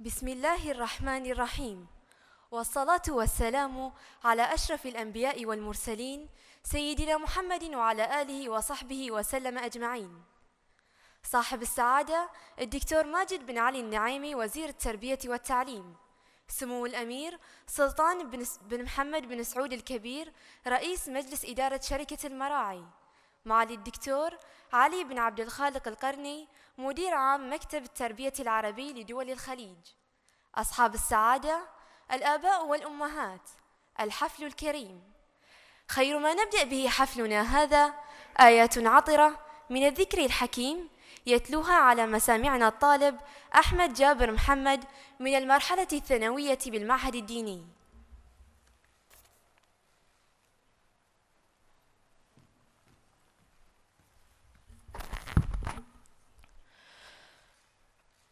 بسم الله الرحمن الرحيم والصلاة والسلام على أشرف الأنبياء والمرسلين سيدنا محمد وعلى آله وصحبه وسلم أجمعين صاحب السعادة الدكتور ماجد بن علي النعيمي وزير التربية والتعليم سمو الأمير سلطان بن محمد بن سعود الكبير رئيس مجلس إدارة شركة المراعي معالي الدكتور علي بن عبد الخالق القرني مدير عام مكتب التربية العربي لدول الخليج أصحاب السعادة الآباء والأمهات الحفل الكريم خير ما نبدأ به حفلنا هذا آيات عطرة من الذكر الحكيم يتلوها على مسامعنا الطالب أحمد جابر محمد من المرحلة الثانوية بالمعهد الديني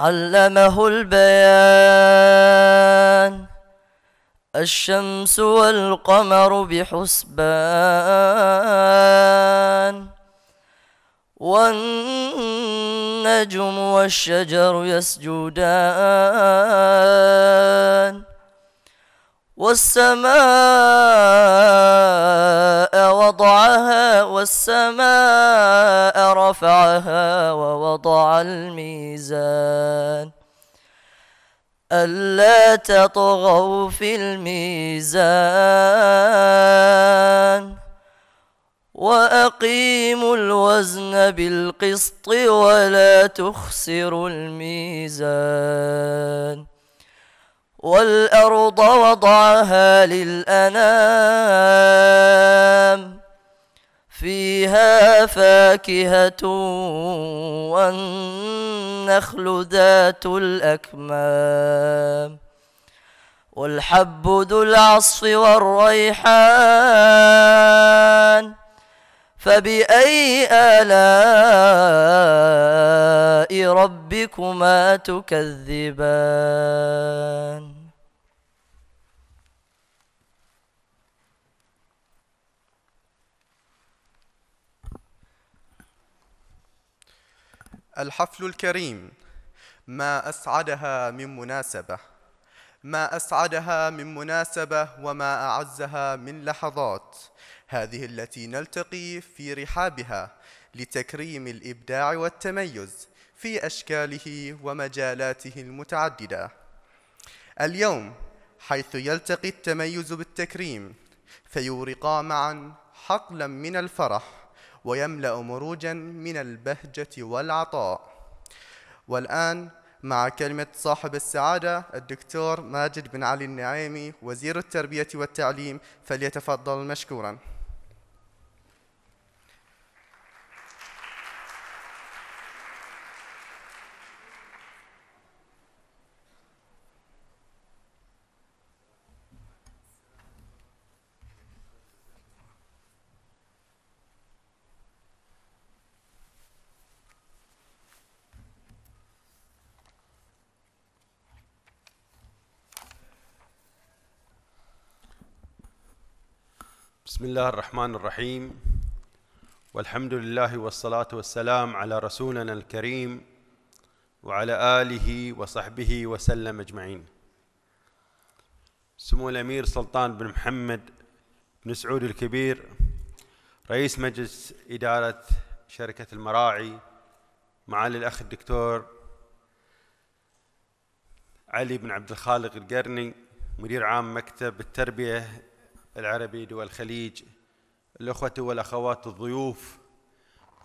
علمه البيان الشمس والقمر بحسبان والنجم والشجر يسجدان والسماء وضعها والسماء رفعها ووضع الميزان ألا تطغوا في الميزان وأقيموا الوزن بالقسط ولا تخسروا الميزان والأرض وضعها للأنام فيها فاكهة والنخل ذات الأكمام والحب ذو العصف والريحان فبأي آلاء ربكما تكذبان الحفل الكريم ما أسعدها من مناسبة ما أسعدها من مناسبة وما أعزها من لحظات هذه التي نلتقي في رحابها لتكريم الإبداع والتميز في أشكاله ومجالاته المتعددة اليوم حيث يلتقي التميز بالتكريم فيورقا معا حقلا من الفرح ويملأ مروجا من البهجة والعطاء والآن مع كلمة صاحب السعادة الدكتور ماجد بن علي النعيمي وزير التربية والتعليم فليتفضل مشكوراً بسم الله الرحمن الرحيم والحمد لله والصلاة والسلام على رسولنا الكريم وعلى آله وصحبه وسلم أجمعين سمو الأمير سلطان بن محمد بن سعود الكبير رئيس مجلس إدارة شركة المراعي معالي الأخ الدكتور علي بن عبد الخالق القرني مدير عام مكتب التربية العربي دول الخليج الأخوة والأخوات الضيوف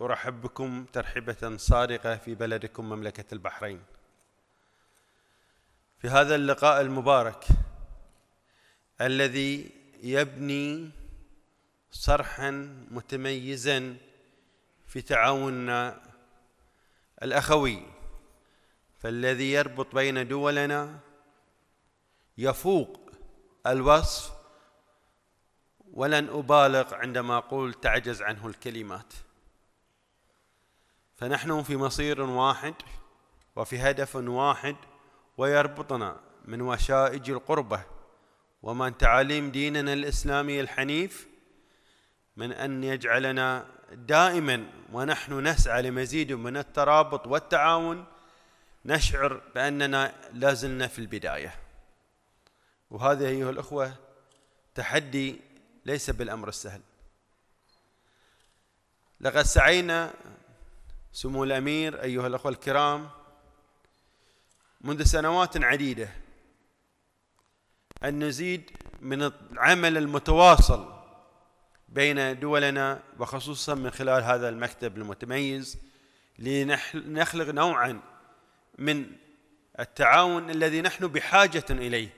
أرحب بكم ترحبة صادقة في بلدكم مملكة البحرين في هذا اللقاء المبارك الذي يبني صرحا متميزا في تعاوننا الأخوي فالذي يربط بين دولنا يفوق الوصف ولن أبالغ عندما أقول تعجز عنه الكلمات فنحن في مصير واحد وفي هدف واحد ويربطنا من وشائج القربة ومن تعاليم ديننا الإسلامي الحنيف من أن يجعلنا دائما ونحن نسعى لمزيد من الترابط والتعاون نشعر بأننا لازلنا في البداية وهذا أيها الأخوة تحدي ليس بالأمر السهل لقد سعينا سمو الأمير أيها الأخوة الكرام منذ سنوات عديدة أن نزيد من العمل المتواصل بين دولنا وخصوصا من خلال هذا المكتب المتميز لنخلق نوعا من التعاون الذي نحن بحاجة إليه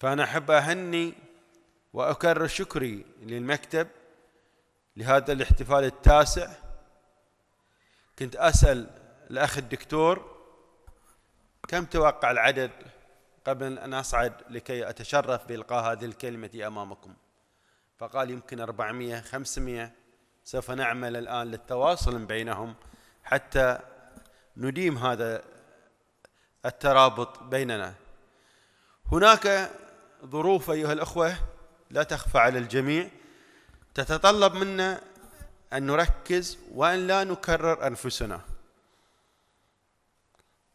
فأنا أحب أهني وأكرر شكري للمكتب لهذا الاحتفال التاسع كنت أسأل الأخ الدكتور كم توقع العدد قبل أن أصعد لكي أتشرف بإلقاء هذه الكلمة أمامكم فقال يمكن 400 500 سوف نعمل الآن للتواصل بينهم حتى نديم هذا الترابط بيننا هناك ظروف أيها الأخوة لا تخفى على الجميع تتطلب منا أن نركز وأن لا نكرر أنفسنا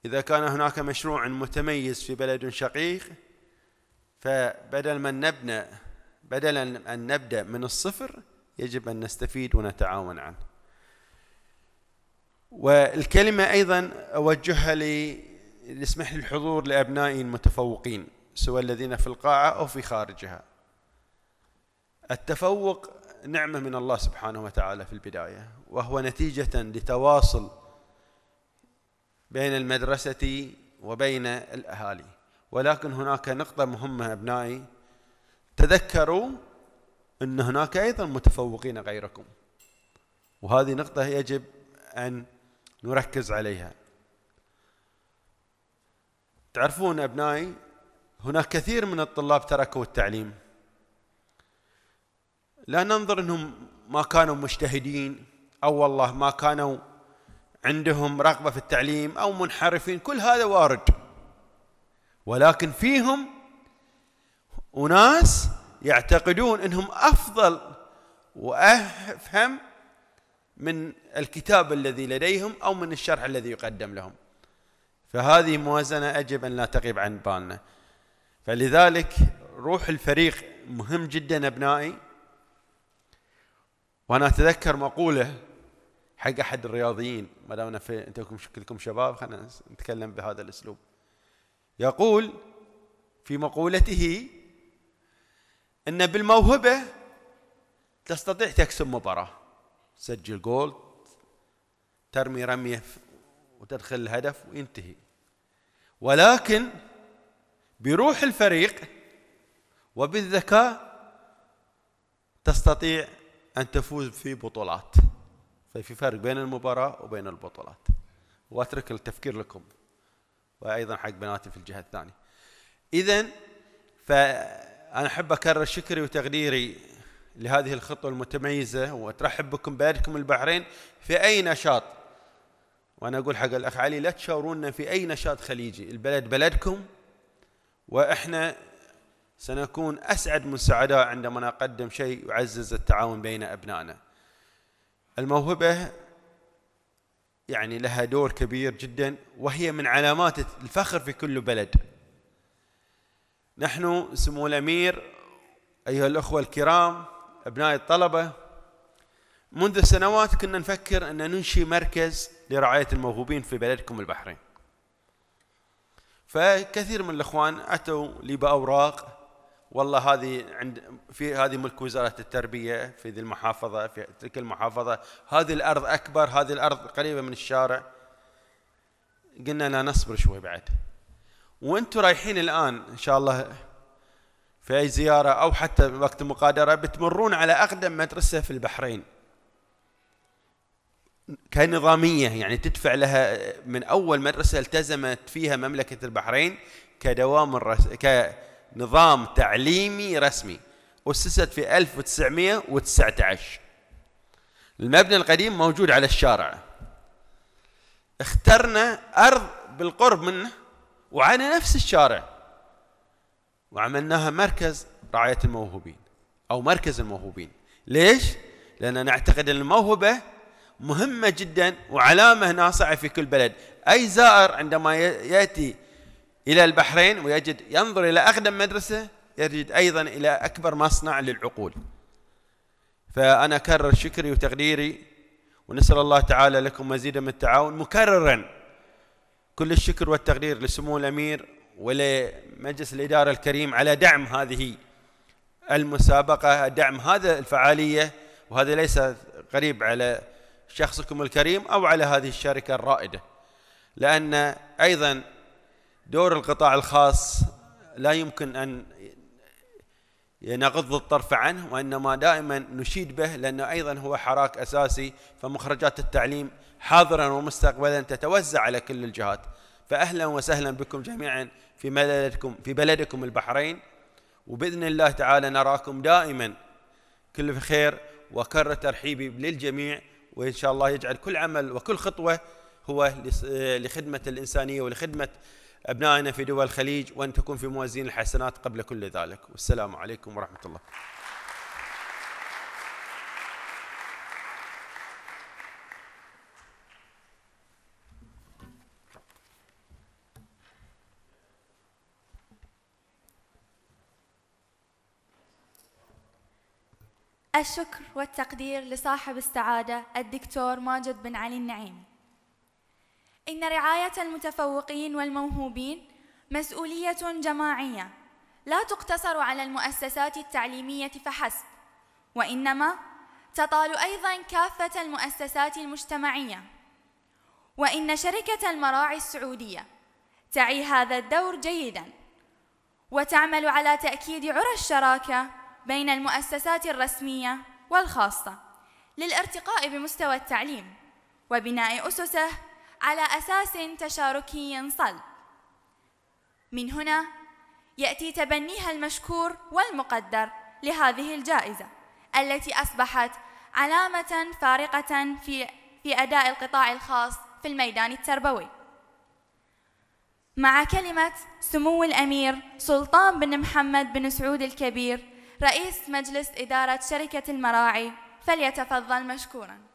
إذا كان هناك مشروع متميز في بلد شقيق فبدل ما نبنى بدلا أن نبدأ من الصفر يجب أن نستفيد ونتعاون عنه والكلمة أيضا أوجهها لنسمح للحضور لأبنائي المتفوقين سواء الذين في القاعة أو في خارجها التفوق نعمه من الله سبحانه وتعالى في البدايه وهو نتيجه لتواصل بين المدرسه وبين الاهالي ولكن هناك نقطه مهمه ابنائي تذكروا ان هناك ايضا متفوقين غيركم وهذه نقطه يجب ان نركز عليها تعرفون ابنائي هناك كثير من الطلاب تركوا التعليم لا ننظر انهم ما كانوا مجتهدين او والله ما كانوا عندهم رغبه في التعليم او منحرفين كل هذا وارد ولكن فيهم اناس يعتقدون انهم افضل وافهم من الكتاب الذي لديهم او من الشرح الذي يقدم لهم فهذه موازنه يجب ان لا تغيب عن بالنا فلذلك روح الفريق مهم جدا ابنائي وانا اتذكر مقوله حق احد الرياضيين ما دام في انتم كلكم شباب خلينا نتكلم بهذا الاسلوب يقول في مقولته ان بالموهبه تستطيع تكسب مباراه تسجل جول ترمي رميه وتدخل الهدف وينتهي ولكن بروح الفريق وبالذكاء تستطيع أن تفوز في بطولات ففي فرق بين المباراة وبين البطولات وأترك التفكير لكم وأيضا حق بناتي في الجهة الثانية إذا فأنا أحب أكرر شكري وتقديري لهذه الخطوة المتميزة وأترحب بكم بأهلكم البحرين في أي نشاط وأنا أقول حق الأخ علي لا تشاورونا في أي نشاط خليجي البلد بلدكم وإحنا سنكون أسعد من سعداء عندما نقدم شيء يعزز التعاون بين أبنائنا الموهبة يعني لها دور كبير جدا وهي من علامات الفخر في كل بلد نحن سمو الأمير أيها الأخوة الكرام أبناء الطلبة منذ سنوات كنا نفكر أن ننشي مركز لرعاية الموهوبين في بلدكم البحرين فكثير من الإخوان أتوا لي بأوراق والله هذه عند في هذه ملك وزاره التربيه في ذي المحافظه في تلك المحافظه هذه الارض اكبر هذه الارض قريبه من الشارع قلنا لا نصبر شوي بعد وانتم رايحين الان ان شاء الله في اي زياره او حتى وقت مقادره بتمرون على اقدم مدرسه في البحرين كنظاميه يعني تدفع لها من اول مدرسه التزمت فيها مملكه البحرين كدوام الرس... ك نظام تعليمي رسمي أسست في 1919 المبنى القديم موجود على الشارع اخترنا أرض بالقرب منه وعلى نفس الشارع وعملناها مركز رعاية الموهوبين أو مركز الموهوبين ليش؟ لأن نعتقد أن الموهبة مهمة جدا وعلامة ناصعة في كل بلد أي زائر عندما يأتي إلى البحرين ويجد ينظر إلى أقدم مدرسة يجد أيضا إلى أكبر مصنع للعقول فأنا أكرر شكري وتقديري ونسأل الله تعالى لكم مزيدا من التعاون مكررا كل الشكر والتقدير لسمو الأمير ولمجلس الإدارة الكريم على دعم هذه المسابقة دعم هذا الفعالية وهذا ليس غريب على شخصكم الكريم أو على هذه الشركة الرائدة لأن أيضا دور القطاع الخاص لا يمكن أن نغض الطرف عنه وإنما دائما نشيد به لأنه أيضا هو حراك أساسي فمخرجات التعليم حاضرا ومستقبلا تتوزع على كل الجهات فأهلا وسهلا بكم جميعا في بلدكم, في بلدكم البحرين وبإذن الله تعالى نراكم دائما كل خير وكرر ترحيبي للجميع وإن شاء الله يجعل كل عمل وكل خطوة هو لخدمة الإنسانية ولخدمة أبنائنا في دول الخليج وأن تكون في موازين الحسنات قبل كل ذلك والسلام عليكم ورحمة الله الشكر والتقدير لصاحب السعادة الدكتور ماجد بن علي النعيم إن رعاية المتفوقين والموهوبين مسؤولية جماعية لا تقتصر على المؤسسات التعليمية فحسب وإنما تطال أيضا كافة المؤسسات المجتمعية وإن شركة المراعي السعودية تعي هذا الدور جيدا وتعمل على تأكيد عرى الشراكة بين المؤسسات الرسمية والخاصة للارتقاء بمستوى التعليم وبناء أسسه على أساس تشاركي صلب من هنا يأتي تبنيها المشكور والمقدر لهذه الجائزة التي أصبحت علامة فارقة في في أداء القطاع الخاص في الميدان التربوي مع كلمة سمو الأمير سلطان بن محمد بن سعود الكبير رئيس مجلس إدارة شركة المراعي فليتفضل مشكوراً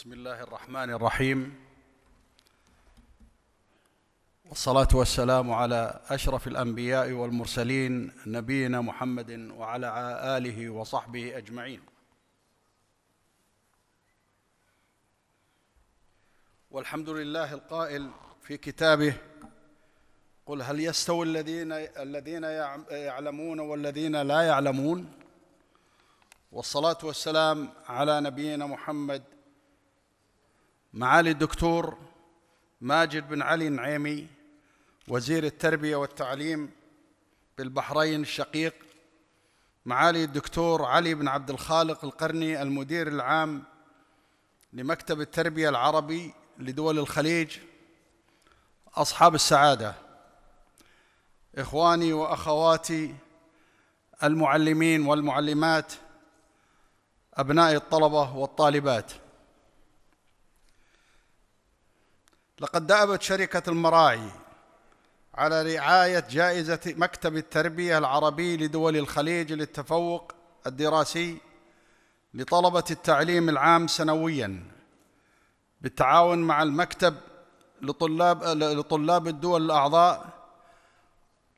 بسم الله الرحمن الرحيم والصلاة والسلام على أشرف الأنبياء والمرسلين نبينا محمد وعلى آله وصحبه أجمعين والحمد لله القائل في كتابه قل هل يستوي الذين الذين يعلمون والذين لا يعلمون والصلاة والسلام على نبينا محمد معالي الدكتور ماجد بن علي النعيمي وزير التربية والتعليم بالبحرين الشقيق معالي الدكتور علي بن عبد الخالق القرني المدير العام لمكتب التربية العربي لدول الخليج أصحاب السعادة إخواني وأخواتي المعلمين والمعلمات أبنائي الطلبة والطالبات لقد دأبت شركة المراعي على رعاية جائزة مكتب التربية العربي لدول الخليج للتفوق الدراسي لطلبة التعليم العام سنويا بالتعاون مع المكتب لطلاب لطلاب الدول الأعضاء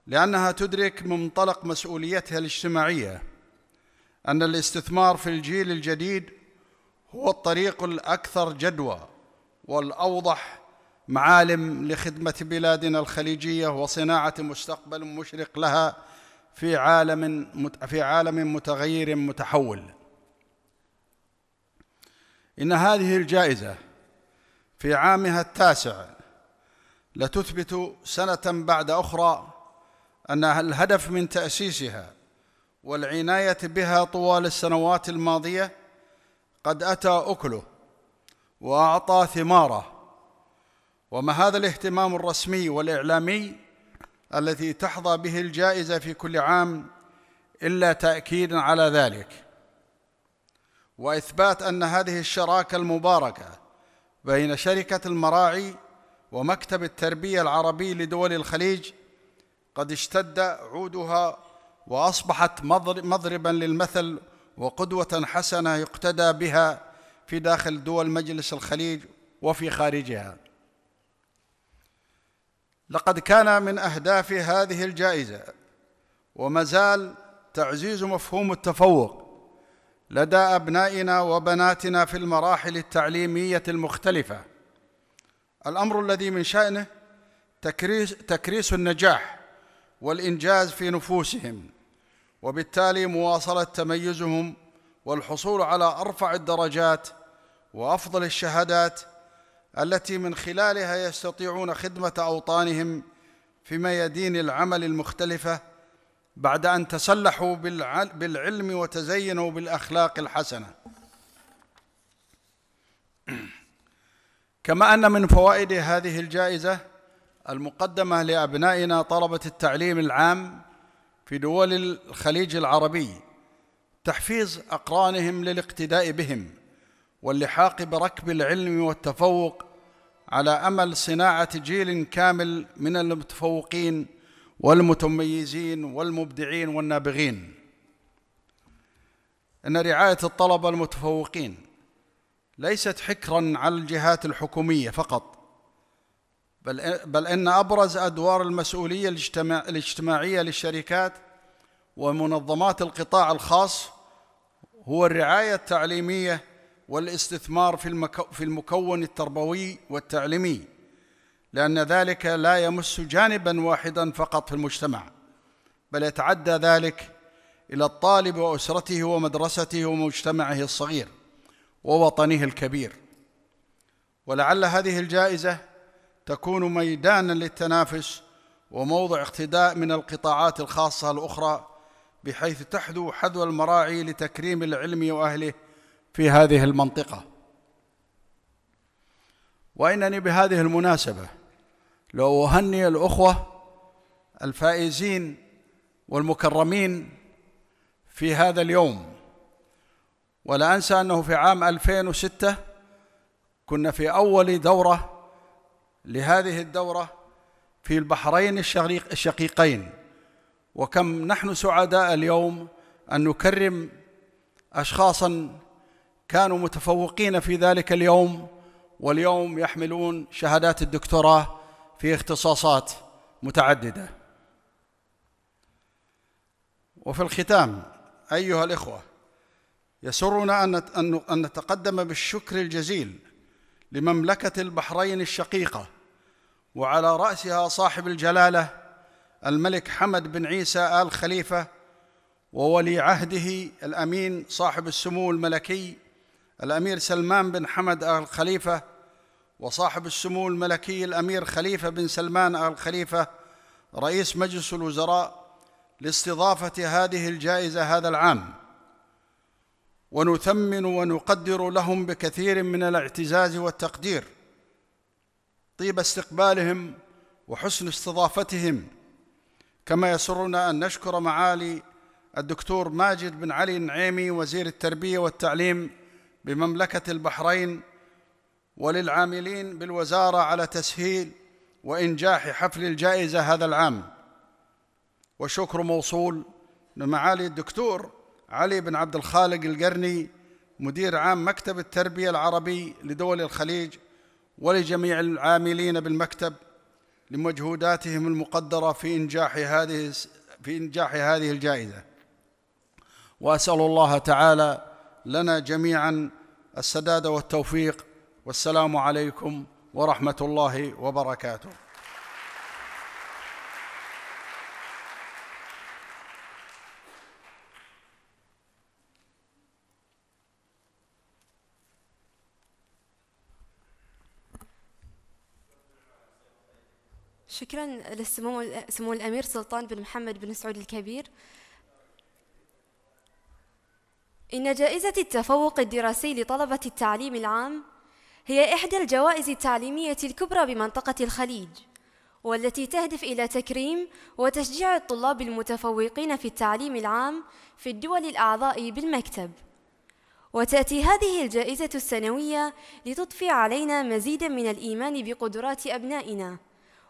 لأنها تدرك منطلق مسؤوليتها الاجتماعية أن الاستثمار في الجيل الجديد هو الطريق الأكثر جدوى والأوضح معالم لخدمة بلادنا الخليجية وصناعة مستقبل مشرق لها في عالم في عالم متغير متحول. إن هذه الجائزة في عامها التاسع لتثبت سنة بعد أخرى أن الهدف من تأسيسها والعناية بها طوال السنوات الماضية قد أتى أكله وأعطى ثماره وما هذا الاهتمام الرسمي والإعلامي التي تحظى به الجائزة في كل عام إلا تأكيد على ذلك وإثبات أن هذه الشراكة المباركة بين شركة المراعي ومكتب التربية العربي لدول الخليج قد اشتد عودها وأصبحت مضربا للمثل وقدوة حسنة يقتدى بها في داخل دول مجلس الخليج وفي خارجها لقد كان من أهداف هذه الجائزة ومازال تعزيز مفهوم التفوق لدى أبنائنا وبناتنا في المراحل التعليمية المختلفة الأمر الذي من شأنه تكريس, تكريس النجاح والإنجاز في نفوسهم وبالتالي مواصلة تميزهم والحصول على أرفع الدرجات وأفضل الشهادات التي من خلالها يستطيعون خدمة أوطانهم في ميادين العمل المختلفة بعد أن تسلحوا بالعلم وتزينوا بالأخلاق الحسنة كما أن من فوائد هذه الجائزة المقدمة لأبنائنا طلبة التعليم العام في دول الخليج العربي تحفيز أقرانهم للاقتداء بهم واللحاق بركب العلم والتفوق على امل صناعه جيل كامل من المتفوقين والمتميزين والمبدعين والنابغين ان رعايه الطلبه المتفوقين ليست حكرا على الجهات الحكوميه فقط بل بل ان ابرز ادوار المسؤوليه الاجتماعيه للشركات ومنظمات القطاع الخاص هو الرعايه التعليميه والاستثمار في, في المكون التربوي والتعليمي لأن ذلك لا يمس جانبا واحدا فقط في المجتمع بل يتعدى ذلك إلى الطالب وأسرته ومدرسته ومجتمعه الصغير ووطنه الكبير ولعل هذه الجائزة تكون ميدانا للتنافس وموضع اقتداء من القطاعات الخاصة الأخرى بحيث تحذو حذو المراعي لتكريم العلم وأهله في هذه المنطقه وانني بهذه المناسبه لو اهني الاخوه الفائزين والمكرمين في هذا اليوم ولا انسى انه في عام 2006 كنا في اول دوره لهذه الدوره في البحرين الشقيق الشقيقين وكم نحن سعداء اليوم ان نكرم اشخاصا كانوا متفوقين في ذلك اليوم واليوم يحملون شهادات الدكتوراه في اختصاصات متعدده وفي الختام ايها الاخوه يسرنا ان نتقدم بالشكر الجزيل لمملكه البحرين الشقيقه وعلى راسها صاحب الجلاله الملك حمد بن عيسى ال خليفه وولي عهده الامين صاحب السمو الملكي الأمير سلمان بن حمد آل خليفة وصاحب السمو الملكي الأمير خليفة بن سلمان آل خليفة رئيس مجلس الوزراء لاستضافة هذه الجائزة هذا العام ونثمن ونقدر لهم بكثير من الاعتزاز والتقدير طيب استقبالهم وحسن استضافتهم كما يسرنا أن نشكر معالي الدكتور ماجد بن علي النعيمي وزير التربية والتعليم بمملكة البحرين وللعاملين بالوزارة على تسهيل وإنجاح حفل الجائزة هذا العام وشكر موصول لمعالي الدكتور علي بن عبد الخالق القرني مدير عام مكتب التربية العربي لدول الخليج ولجميع العاملين بالمكتب لمجهوداتهم المقدرة في إنجاح هذه في إنجاح هذه الجائزة وأسأل الله تعالى لنا جميعا السداد والتوفيق والسلام عليكم ورحمه الله وبركاته شكرا لسمو سمو الامير سلطان بن محمد بن سعود الكبير إن جائزة التفوق الدراسي لطلبة التعليم العام هي إحدى الجوائز التعليمية الكبرى بمنطقة الخليج والتي تهدف إلى تكريم وتشجيع الطلاب المتفوقين في التعليم العام في الدول الأعضاء بالمكتب وتأتي هذه الجائزة السنوية لتضفي علينا مزيدا من الإيمان بقدرات أبنائنا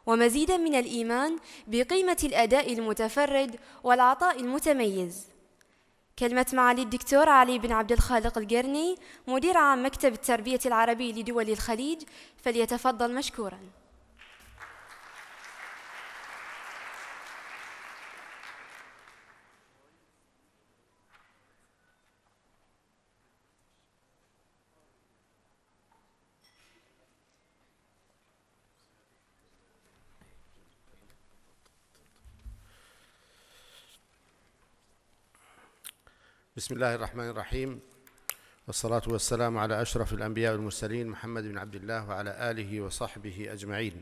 ومزيدا من الإيمان بقيمة الأداء المتفرد والعطاء المتميز كلمة معالي الدكتور علي بن عبد الخالق القرني مدير عام مكتب التربية العربي لدول الخليج فليتفضل مشكوراً بسم الله الرحمن الرحيم والصلاة والسلام على أشرف الأنبياء والمرسلين محمد بن عبد الله وعلى آله وصحبه أجمعين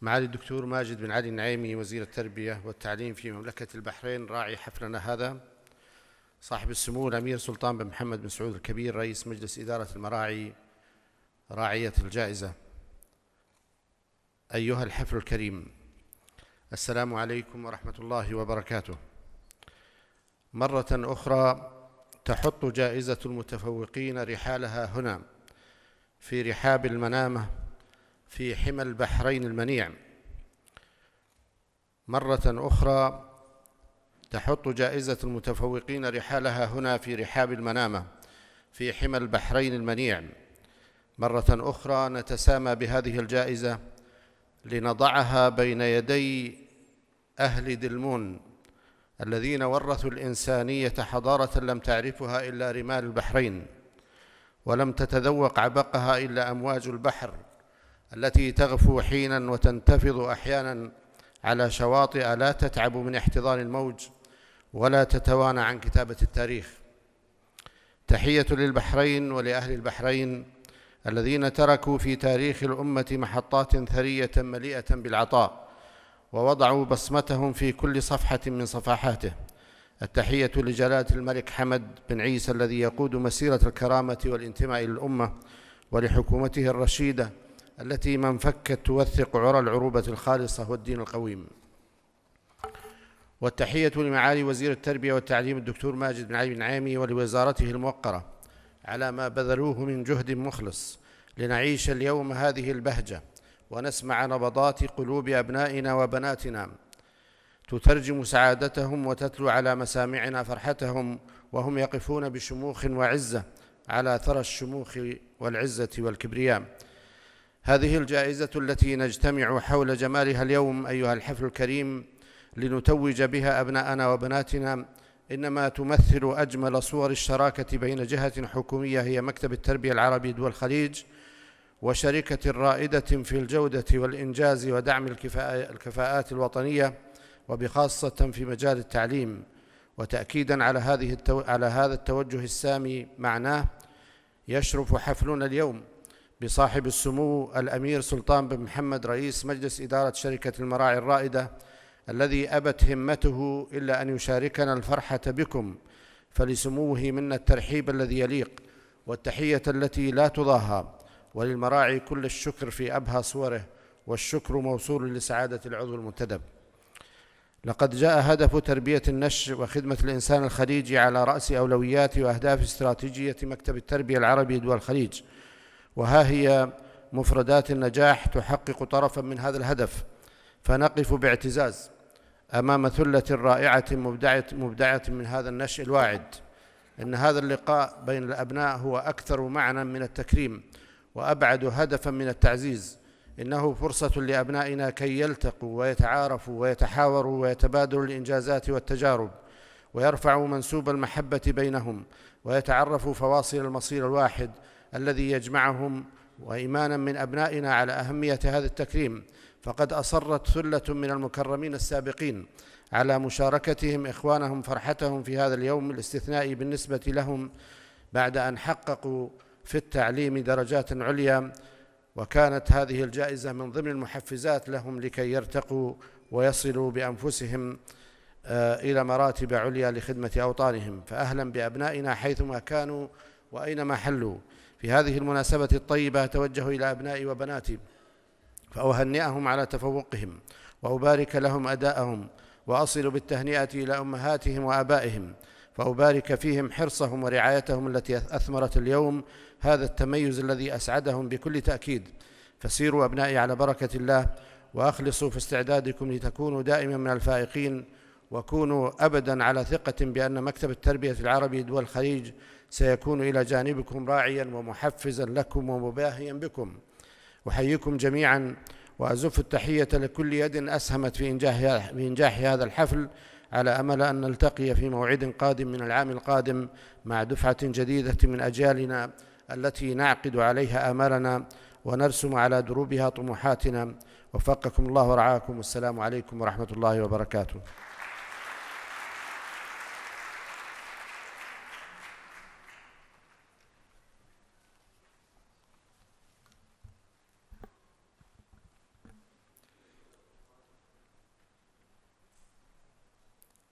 معالي الدكتور ماجد بن علي النعيمي وزير التربية والتعليم في مملكة البحرين راعي حفلنا هذا صاحب السمو الأمير سلطان بن محمد بن سعود الكبير رئيس مجلس إدارة المراعي راعية الجائزة أيها الحفل الكريم السلام عليكم ورحمة الله وبركاته مرة أخرى تحط جائزة المتفوقين رحالها هنا في رحاب المنامة في حمى البحرين المنيع مرة أخرى تحط جائزة المتفوقين رحالها هنا في رحاب المنامة في حمى البحرين المنيع مرة أخرى نتسامى بهذه الجائزة لنضعها بين يدي أهل دلمون الذين ورثوا الإنسانية حضارة لم تعرفها إلا رمال البحرين ولم تتذوق عبقها إلا أمواج البحر التي تغفو حينا وتنتفض أحيانا على شواطئ لا تتعب من احتضان الموج ولا تتوانى عن كتابة التاريخ تحية للبحرين ولأهل البحرين الذين تركوا في تاريخ الأمة محطات ثرية مليئة بالعطاء ووضعوا بصمتهم في كل صفحة من صفحاته التحية لجلالة الملك حمد بن عيسى الذي يقود مسيرة الكرامة والانتماء للأمة ولحكومته الرشيدة التي ما انفكت توثق عرى العروبة الخالصة والدين القويم والتحية لمعالي وزير التربية والتعليم الدكتور ماجد بن علي بن عامي ولوزارته الموقرة على ما بذلوه من جهد مخلص لنعيش اليوم هذه البهجة ونسمع نبضات قلوب أبنائنا وبناتنا تترجم سعادتهم وتتلو على مسامعنا فرحتهم وهم يقفون بشموخ وعزة على ثرى الشموخ والعزة والكبرياء هذه الجائزة التي نجتمع حول جمالها اليوم أيها الحفل الكريم لنتوج بها أبناءنا وبناتنا إنما تمثل أجمل صور الشراكة بين جهة حكومية هي مكتب التربية العربي دول الخليج وشركة رائدة في الجودة والإنجاز ودعم الكفاءات الوطنية وبخاصة في مجال التعليم وتأكيدا على هذه التو... على هذا التوجه السامي معناه يشرف حفلنا اليوم بصاحب السمو الأمير سلطان بن محمد رئيس مجلس إدارة شركة المراعي الرائدة الذي أبت همته إلا أن يشاركنا الفرحة بكم فلسموه منا الترحيب الذي يليق والتحية التي لا تضاهى وللمراعي كل الشكر في أبهى صوره والشكر موصول لسعادة العضو المنتدب لقد جاء هدف تربية النشء وخدمة الإنسان الخليجي على رأس أولويات وأهداف استراتيجية مكتب التربية العربي دول الخليج وها هي مفردات النجاح تحقق طرفا من هذا الهدف فنقف باعتزاز أمام ثلة رائعة مبدعة, مبدعة من هذا النشء الواعد إن هذا اللقاء بين الأبناء هو أكثر معنى من التكريم وأبعد هدفا من التعزيز إنه فرصة لأبنائنا كي يلتقوا ويتعارفوا ويتحاوروا ويتبادلوا الإنجازات والتجارب ويرفعوا منسوب المحبة بينهم ويتعرفوا فواصل المصير الواحد الذي يجمعهم وإيمانا من أبنائنا على أهمية هذا التكريم فقد أصرت ثلة من المكرمين السابقين على مشاركتهم إخوانهم فرحتهم في هذا اليوم الاستثنائي بالنسبة لهم بعد أن حققوا في التعليم درجات عليا وكانت هذه الجائزة من ضمن المحفزات لهم لكي يرتقوا ويصلوا بأنفسهم آه، إلى مراتب عليا لخدمة أوطانهم فأهلا بأبنائنا حيثما كانوا وأينما حلوا في هذه المناسبة الطيبة أتوجه إلى أبنائي وبناتي فأهنئهم على تفوقهم وأبارك لهم أداءهم وأصل بالتهنئة إلى أمهاتهم وآبائهم فأبارك فيهم حرصهم ورعايتهم التي أثمرت اليوم هذا التميز الذي أسعدهم بكل تأكيد فسيروا أبنائي على بركة الله وأخلصوا في استعدادكم لتكونوا دائما من الفائقين وكونوا أبدا على ثقة بأن مكتب التربية العربي دول الخليج سيكون إلى جانبكم راعيا ومحفزا لكم ومباهيا بكم أحييكم جميعا وأزف التحية لكل يد أسهمت في إنجاح, في إنجاح هذا الحفل على أمل أن نلتقي في موعد قادم من العام القادم مع دفعة جديدة من أجيالنا التي نعقد عليها آمالنا ونرسم على دروبها طموحاتنا وفقكم الله ورعاكم والسلام عليكم ورحمة الله وبركاته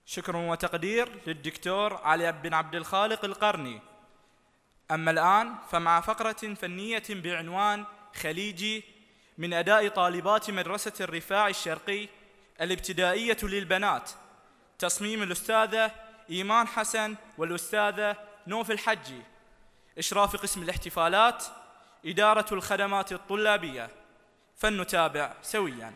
شكر وتقدير للدكتور علي بن عبد الخالق القرني أما الآن فمع فقرة فنية بعنوان خليجي من أداء طالبات مدرسة الرفاع الشرقي الابتدائية للبنات تصميم الأستاذة إيمان حسن والأستاذة نوف الحجي إشراف قسم الاحتفالات إدارة الخدمات الطلابية فلنتابع سوياً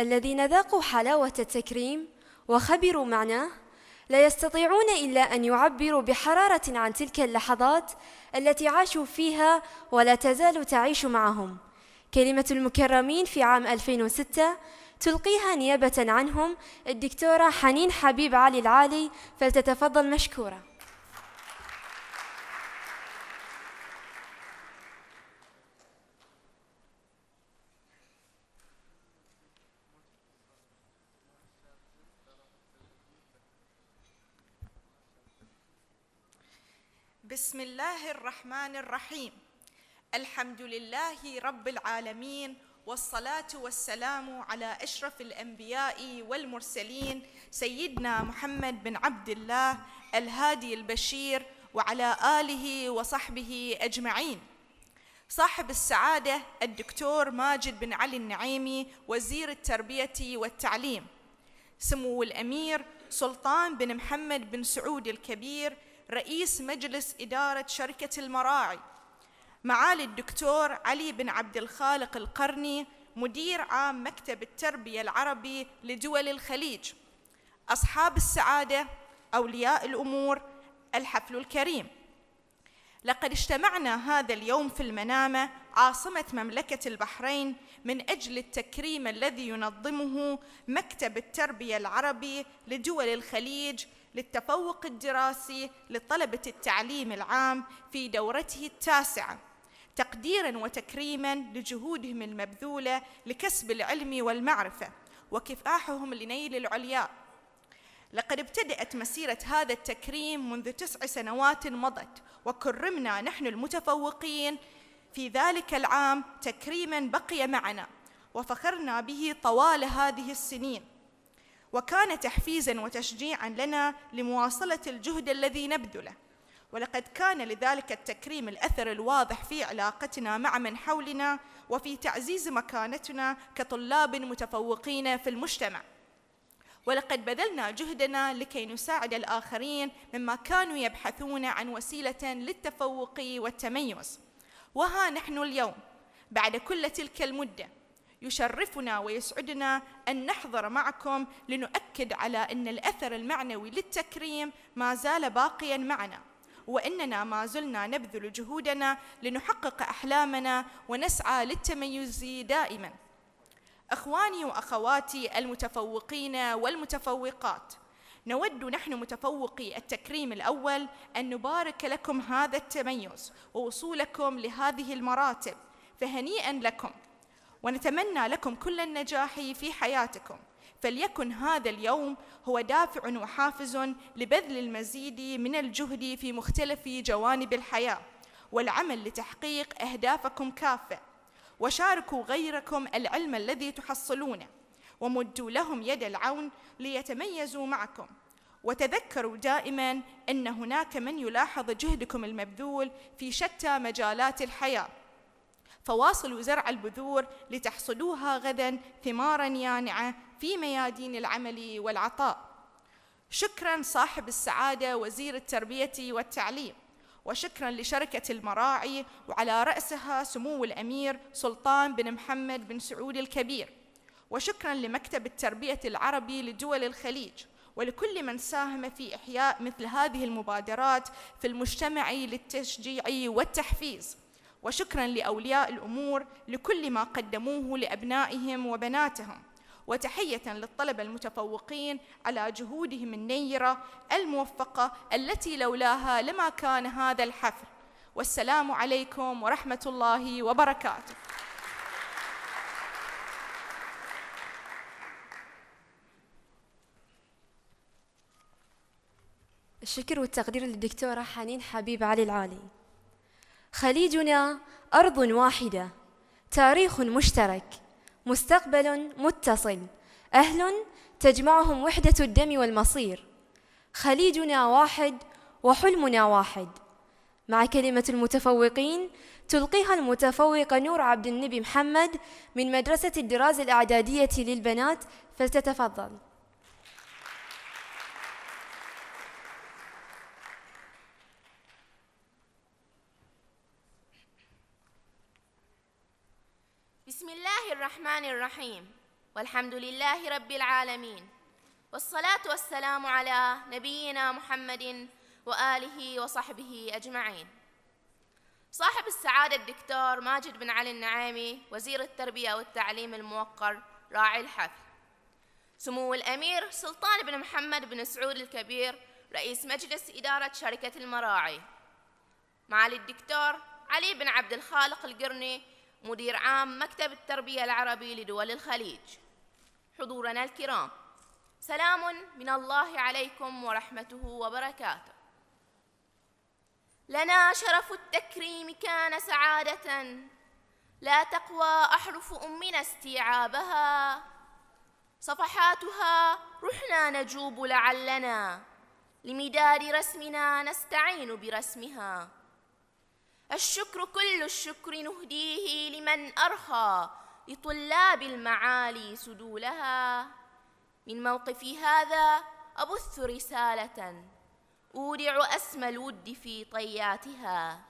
الذين ذاقوا حلاوة التكريم وخبروا معناه لا يستطيعون إلا أن يعبروا بحرارة عن تلك اللحظات التي عاشوا فيها ولا تزال تعيش معهم كلمة المكرمين في عام 2006 تلقيها نيابة عنهم الدكتورة حنين حبيب علي العالي فلتتفضل مشكورة بسم الله الرحمن الرحيم الحمد لله رب العالمين والصلاة والسلام على أشرف الأنبياء والمرسلين سيدنا محمد بن عبد الله الهادي البشير وعلى آله وصحبه أجمعين صاحب السعادة الدكتور ماجد بن علي النعيمي وزير التربية والتعليم سمو الأمير سلطان بن محمد بن سعود الكبير رئيس مجلس إدارة شركة المراعي معالي الدكتور علي بن عبد الخالق القرني مدير عام مكتب التربية العربي لدول الخليج أصحاب السعادة أولياء الأمور الحفل الكريم لقد اجتمعنا هذا اليوم في المنامة عاصمة مملكة البحرين من أجل التكريم الذي ينظمه مكتب التربية العربي لدول الخليج للتفوق الدراسي لطلبة التعليم العام في دورته التاسعة تقديرا وتكريما لجهودهم المبذولة لكسب العلم والمعرفة وكفاحهم لنيل العلياء لقد ابتدأت مسيرة هذا التكريم منذ تسع سنوات مضت وكرمنا نحن المتفوقين في ذلك العام تكريما بقي معنا وفخرنا به طوال هذه السنين وكان تحفيزا وتشجيعا لنا لمواصلة الجهد الذي نبذله ولقد كان لذلك التكريم الأثر الواضح في علاقتنا مع من حولنا وفي تعزيز مكانتنا كطلاب متفوقين في المجتمع ولقد بذلنا جهدنا لكي نساعد الآخرين مما كانوا يبحثون عن وسيلة للتفوق والتميز وها نحن اليوم بعد كل تلك المده يشرفنا ويسعدنا أن نحضر معكم لنؤكد على أن الأثر المعنوي للتكريم ما زال باقيا معنا وإننا ما زلنا نبذل جهودنا لنحقق أحلامنا ونسعى للتميز دائما أخواني وأخواتي المتفوقين والمتفوقات نود نحن متفوقي التكريم الأول أن نبارك لكم هذا التميز ووصولكم لهذه المراتب فهنيئا لكم ونتمنى لكم كل النجاح في حياتكم فليكن هذا اليوم هو دافع وحافز لبذل المزيد من الجهد في مختلف جوانب الحياه والعمل لتحقيق اهدافكم كافه وشاركوا غيركم العلم الذي تحصلونه ومدوا لهم يد العون ليتميزوا معكم وتذكروا دائما ان هناك من يلاحظ جهدكم المبذول في شتى مجالات الحياه فواصلوا زرع البذور لتحصدوها غدا ثمارا يانعه في ميادين العمل والعطاء. شكرا صاحب السعاده وزير التربيه والتعليم وشكرا لشركه المراعي وعلى راسها سمو الامير سلطان بن محمد بن سعود الكبير. وشكرا لمكتب التربيه العربي لدول الخليج ولكل من ساهم في إحياء مثل هذه المبادرات في المجتمع للتشجيع والتحفيز وشكرا لأولياء الأمور لكل ما قدموه لأبنائهم وبناتهم وتحية للطلبة المتفوقين على جهودهم النيرة الموفقة التي لولاها لما كان هذا الحفل والسلام عليكم ورحمة الله وبركاته الشكر والتقدير للدكتورة حنين حبيب علي العالي خليجنا أرض واحدة تاريخ مشترك مستقبل متصل أهل تجمعهم وحدة الدم والمصير خليجنا واحد وحلمنا واحد مع كلمة المتفوقين تلقيها المتفوقة نور عبد النبي محمد من مدرسة الدراسة الإعدادية للبنات فلتتفضل الرحمن الرحيم والحمد لله رب العالمين والصلاة والسلام على نبينا محمد وآله وصحبه أجمعين صاحب السعادة الدكتور ماجد بن علي النعيمي وزير التربية والتعليم الموقر راعي الحفل سمو الأمير سلطان بن محمد بن سعود الكبير رئيس مجلس إدارة شركة المراعي معالي الدكتور علي بن عبد الخالق القرني مدير عام مكتب التربية العربي لدول الخليج حضورنا الكرام سلام من الله عليكم ورحمته وبركاته لنا شرف التكريم كان سعادة لا تقوى أحرف أمنا استيعابها صفحاتها رحنا نجوب لعلنا لمداد رسمنا نستعين برسمها الشكر كل الشكر نهديه لمن أرخى لطلاب المعالي سدولها من موقفي هذا أبث رسالة أودع أسمى الود في طياتها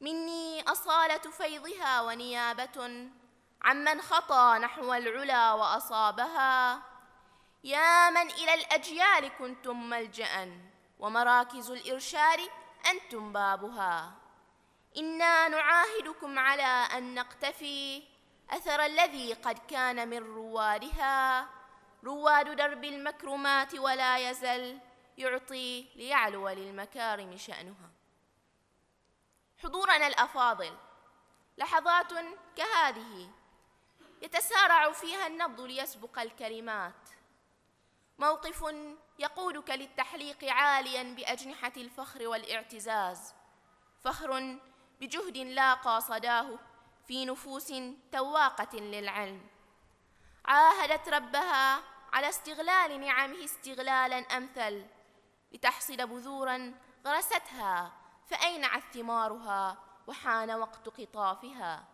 مني أصالة فيضها ونيابة عمن خطى نحو العلا وأصابها يا من إلى الأجيال كنتم ملجأ ومراكز الإرشاد أنتم بابها إنا نعاهدكم على أن نقتفي أثر الذي قد كان من روادها رواد درب المكرمات ولا يزل يعطي ليعلو للمكارم شأنها حضورنا الأفاضل لحظات كهذه يتسارع فيها النبض ليسبق الكلمات موقف يقودك للتحليق عاليا بأجنحة الفخر والاعتزاز فخر بجهد لاقى صداه في نفوس تواقة للعلم عاهدت ربها على استغلال نعمه استغلالا أمثل لتحصد بذورا غرستها فأينعت ثمارها وحان وقت قطافها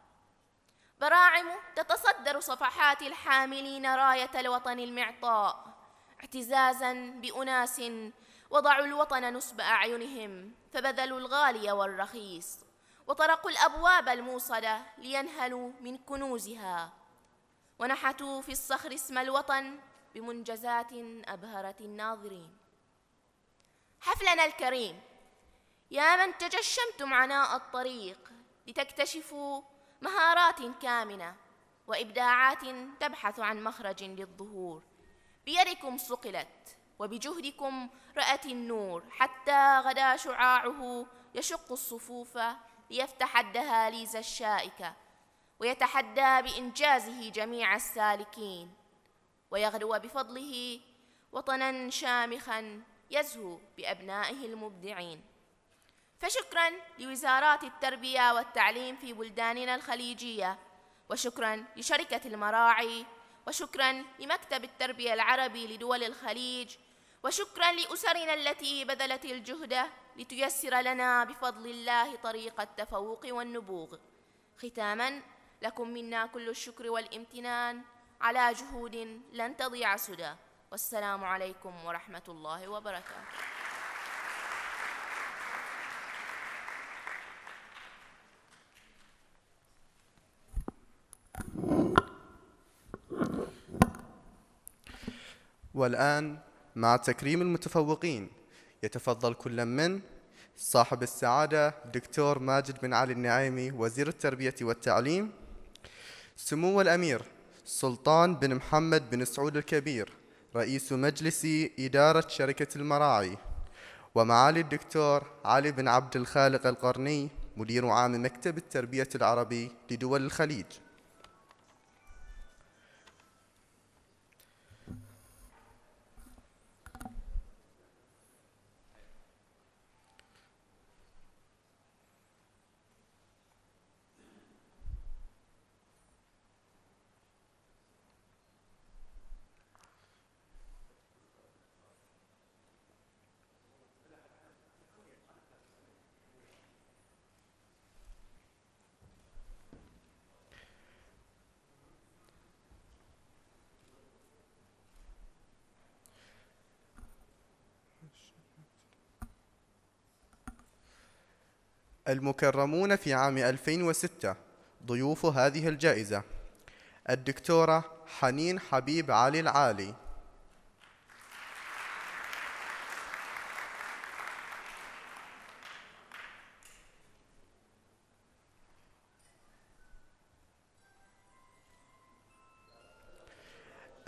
براعم تتصدر صفحات الحاملين راية الوطن المعطاء اعتزازا بأناس وضعوا الوطن نصب أعينهم فبذلوا الغالي والرخيص وطرقوا الأبواب الموصلة لينهلوا من كنوزها ونحتوا في الصخر اسم الوطن بمنجزات أبهرت الناظرين حفلنا الكريم يا من تجشمتم عناء الطريق لتكتشفوا مهارات كامنة وإبداعات تبحث عن مخرج للظهور بيدكم صقلت وبجهدكم رأت النور حتى غدا شعاعه يشق الصفوف ليفتح الدهاليز الشائكة ويتحدى بإنجازه جميع السالكين ويغلو بفضله وطنا شامخا يزهو بأبنائه المبدعين فشكرا لوزارات التربية والتعليم في بلداننا الخليجية وشكرا لشركة المراعي وشكرا لمكتب التربية العربي لدول الخليج وشكرا لأسرنا التي بذلت الجهد لتيسر لنا بفضل الله طريق التفوق والنبوغ ختاما لكم منا كل الشكر والامتنان على جهود لن تضيع سدى والسلام عليكم ورحمة الله وبركاته والآن مع تكريم المتفوقين يتفضل كل من صاحب السعادة دكتور ماجد بن علي النعيمي وزير التربية والتعليم سمو الأمير سلطان بن محمد بن سعود الكبير رئيس مجلس إدارة شركة المراعي ومعالي الدكتور علي بن عبد الخالق القرني مدير عام مكتب التربية العربي لدول الخليج المكرمون في عام 2006 ضيوف هذه الجائزة الدكتورة حنين حبيب علي العالي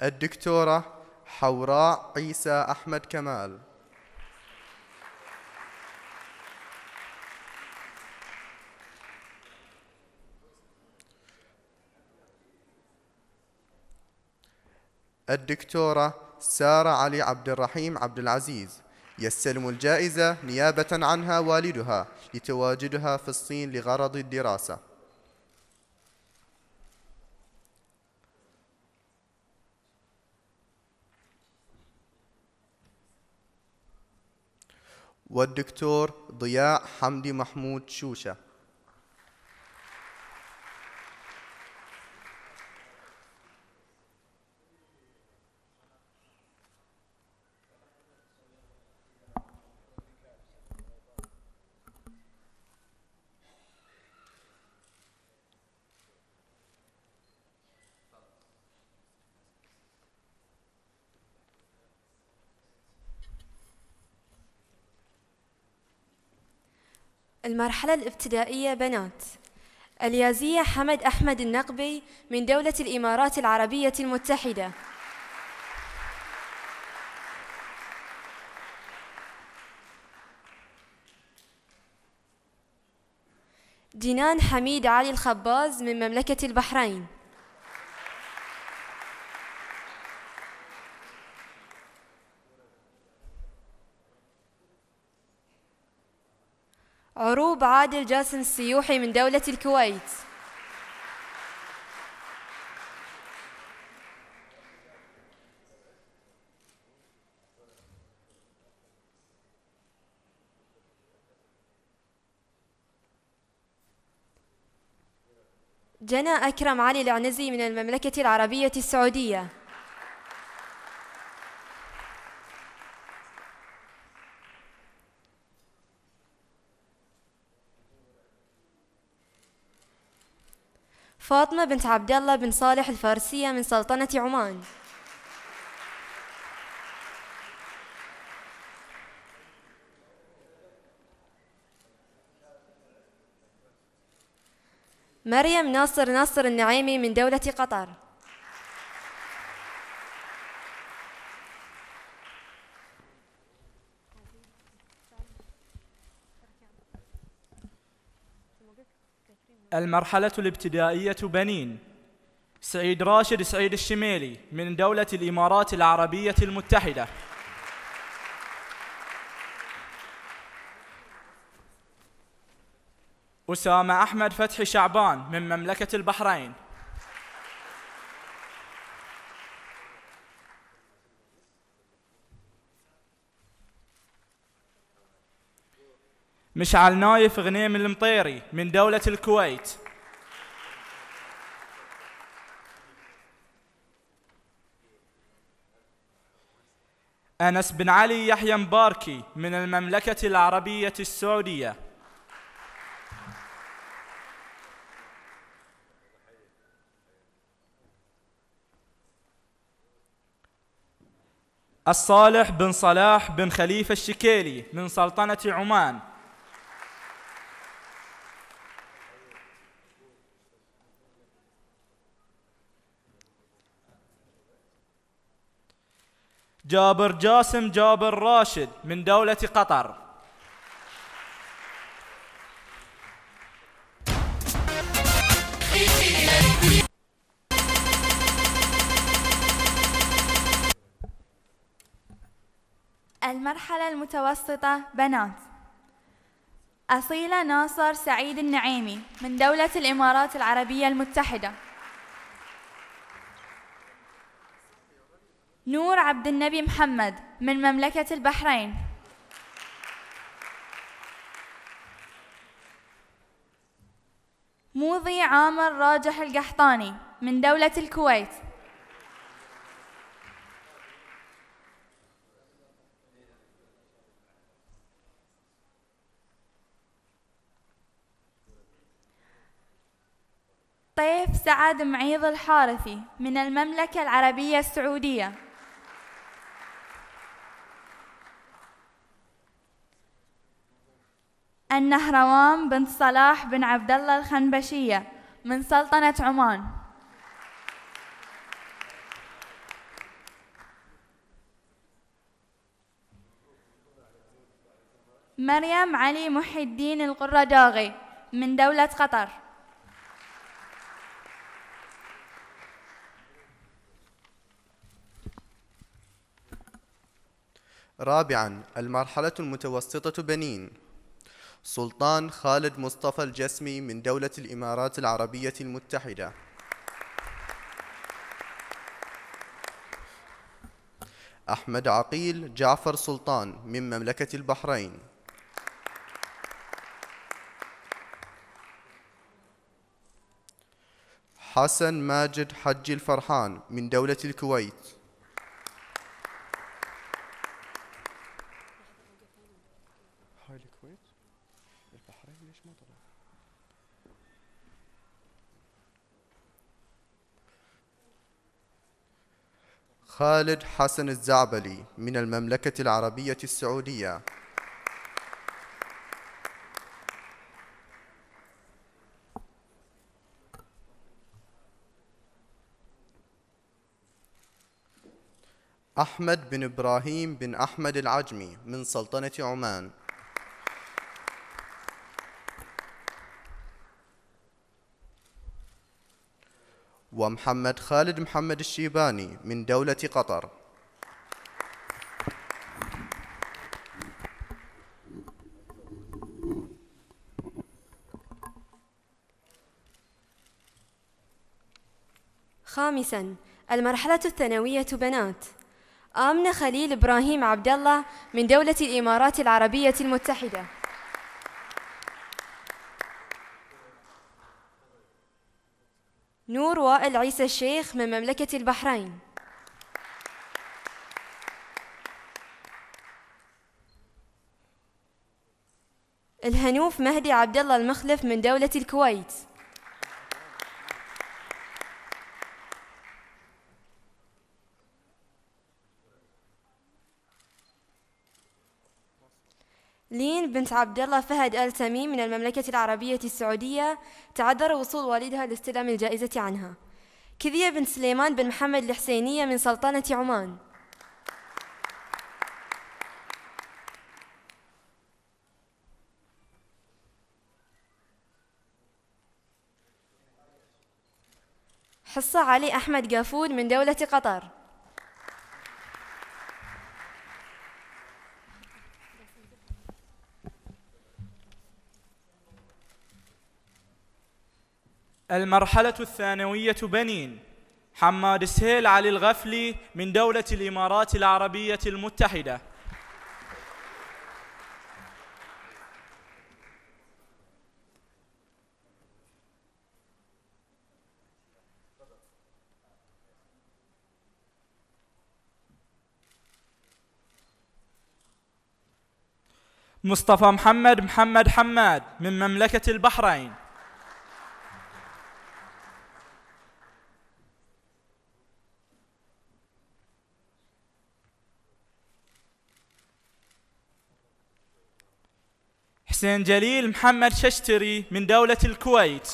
الدكتورة حوراء عيسى أحمد كمال الدكتورة سارة علي عبد الرحيم عبد العزيز يستلم الجائزة نيابة عنها والدها لتواجدها في الصين لغرض الدراسة والدكتور ضياء حمدي محمود شوشه المرحلة الابتدائية بنات اليازية حمد أحمد النقبي من دولة الإمارات العربية المتحدة جنان حميد علي الخباز من مملكة البحرين عروب عادل جاسم السيوحي من دولة الكويت جنى أكرم علي العنزي من المملكة العربية السعودية فاطمة بنت عبد الله بن صالح الفارسية من سلطنة عمان مريم ناصر ناصر النعيمي من دولة قطر المرحلة الابتدائية بنين سعيد راشد سعيد الشميلي من دولة الإمارات العربية المتحدة أسامة أحمد فتحي شعبان من مملكة البحرين مشعل نايف غنيم المطيري من دولة الكويت أنس بن علي يحيى مباركي من المملكة العربية السعودية الصالح بن صلاح بن خليفة الشكيلي من سلطنة عمان جابر جاسم جابر راشد من دولة قطر المرحلة المتوسطة بنات أصيلة ناصر سعيد النعيمي من دولة الإمارات العربية المتحدة نور عبد النبي محمد من مملكة البحرين موضي عامر راجح القحطاني من دولة الكويت طيف سعد معيض الحارثي من المملكة العربية السعودية النهروان بنت صلاح بن عبد الله الخنبشية من سلطنة عمان مريم علي محي الدين القرداغي من دولة قطر رابعا المرحلة المتوسطة بنين سلطان خالد مصطفى الجسمي من دولة الإمارات العربية المتحدة أحمد عقيل جعفر سلطان من مملكة البحرين حسن ماجد حج الفرحان من دولة الكويت خالد حسن الزعبلي من المملكة العربية السعودية أحمد بن إبراهيم بن أحمد العجمي من سلطنة عمان ومحمد خالد محمد الشيباني من دولة قطر خامسا المرحلة الثانوية بنات آمنة خليل إبراهيم عبد الله من دولة الإمارات العربية المتحدة نور وائل عيسى الشيخ من مملكة البحرين الهنوف مهدي عبد الله المخلف من دولة الكويت لين بنت عبد الله فهد آل تميم من المملكة العربية السعودية تعذر وصول والدها لاستلام الجائزة عنها كذية بنت سليمان بن محمد الحسينية من سلطنة عمان حصة علي أحمد قافود من دولة قطر المرحلة الثانوية بنين حماد سهيل علي الغفلي من دولة الإمارات العربية المتحدة مصطفى محمد محمد حماد من مملكة البحرين حسين جليل محمد ششتري من دولة الكويت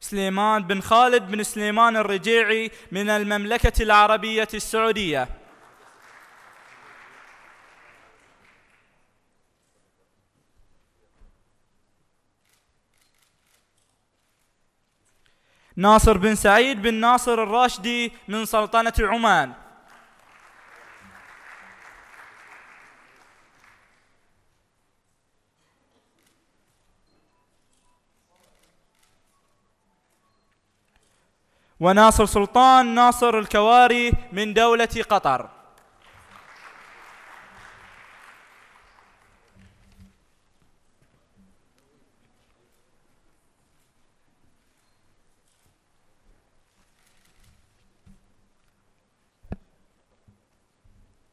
سليمان بن خالد بن سليمان الرجيعي من المملكة العربية السعودية ناصر بن سعيد بن ناصر الراشدي من سلطنة عمان وناصر سلطان ناصر الكواري من دولة قطر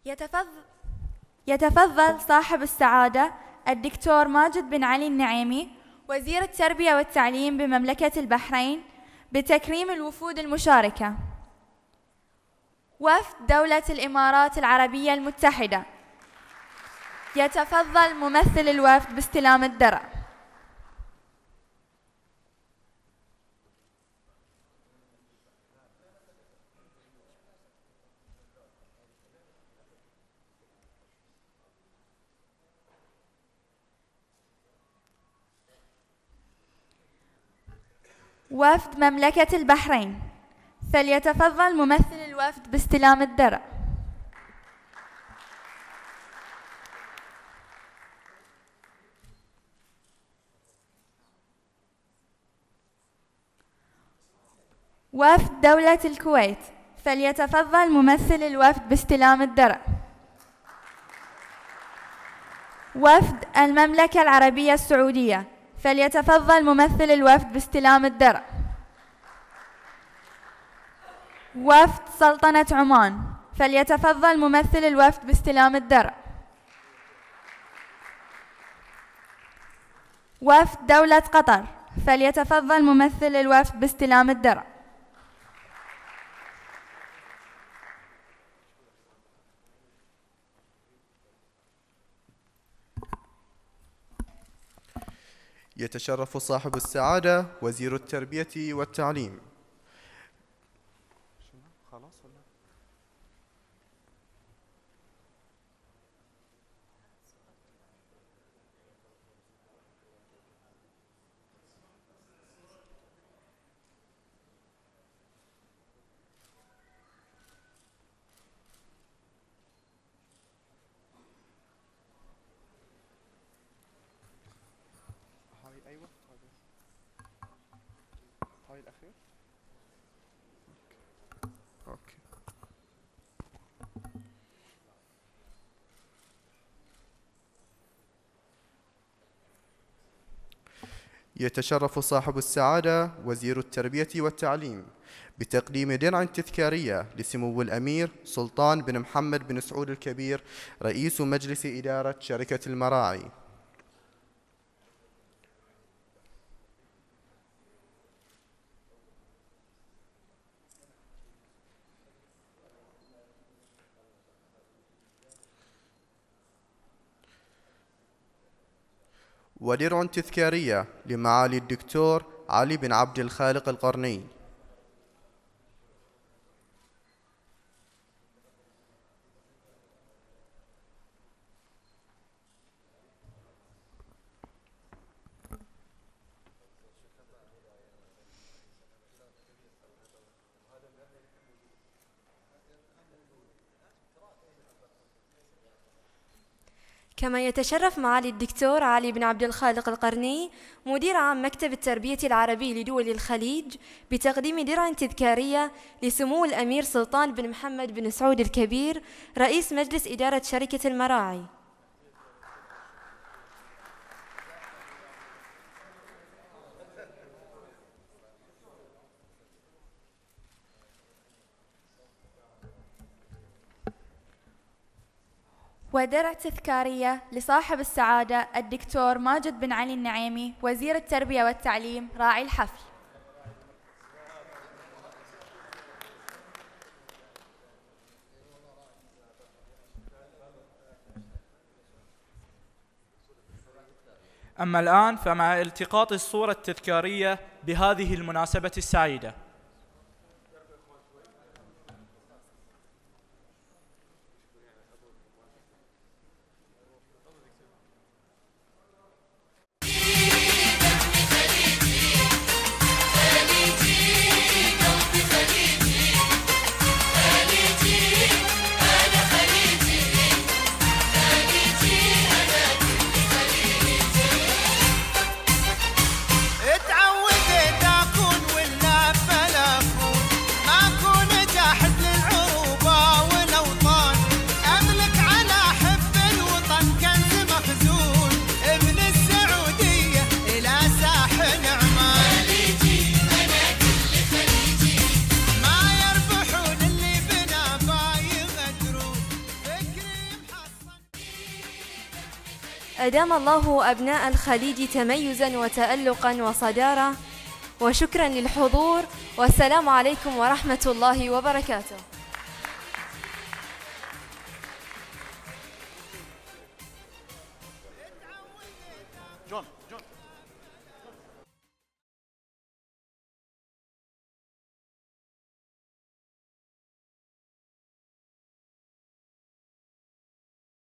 يتفضل يتفضل صاحب السعادة الدكتور ماجد بن علي النعيمي وزير التربية والتعليم بمملكة البحرين بتكريم الوفود المشاركة وفد دولة الإمارات العربية المتحدة يتفضل ممثل الوفد باستلام الدرع وفد مملكة البحرين فليتفضل ممثل الوفد باستلام الدرع وفد دولة الكويت فليتفضل ممثل الوفد باستلام الدرع وفد المملكة العربية السعودية فليتفضل ممثل الوفد باستلام الدرع وفد سلطنة عمان فليتفضل ممثل الوفد باستلام الدرع وفد دولة قطر فليتفضل ممثل الوفد باستلام الدرع يتشرف صاحب السعادة وزير التربية والتعليم الراي الاخير اوكي يتشرف صاحب السعادة وزير التربية والتعليم بتقديم درع تذكارية لسمو الأمير سلطان بن محمد بن سعود الكبير رئيس مجلس إدارة شركة المراعي ودرع تذكارية لمعالي الدكتور علي بن عبد الخالق القرني كما يتشرف معالي الدكتور علي بن عبد الخالق القرني مدير عام مكتب التربية العربي لدول الخليج بتقديم درع تذكارية لسمو الأمير سلطان بن محمد بن سعود الكبير رئيس مجلس إدارة شركة المراعي ودرع تذكارية لصاحب السعادة الدكتور ماجد بن علي النعيمي وزير التربية والتعليم راعي الحفل أما الآن فمع التقاط الصورة التذكارية بهذه المناسبة السعيدة أدام الله أبناء الخليج تميزا وتألقا وصدارة وشكرا للحضور والسلام عليكم ورحمة الله وبركاته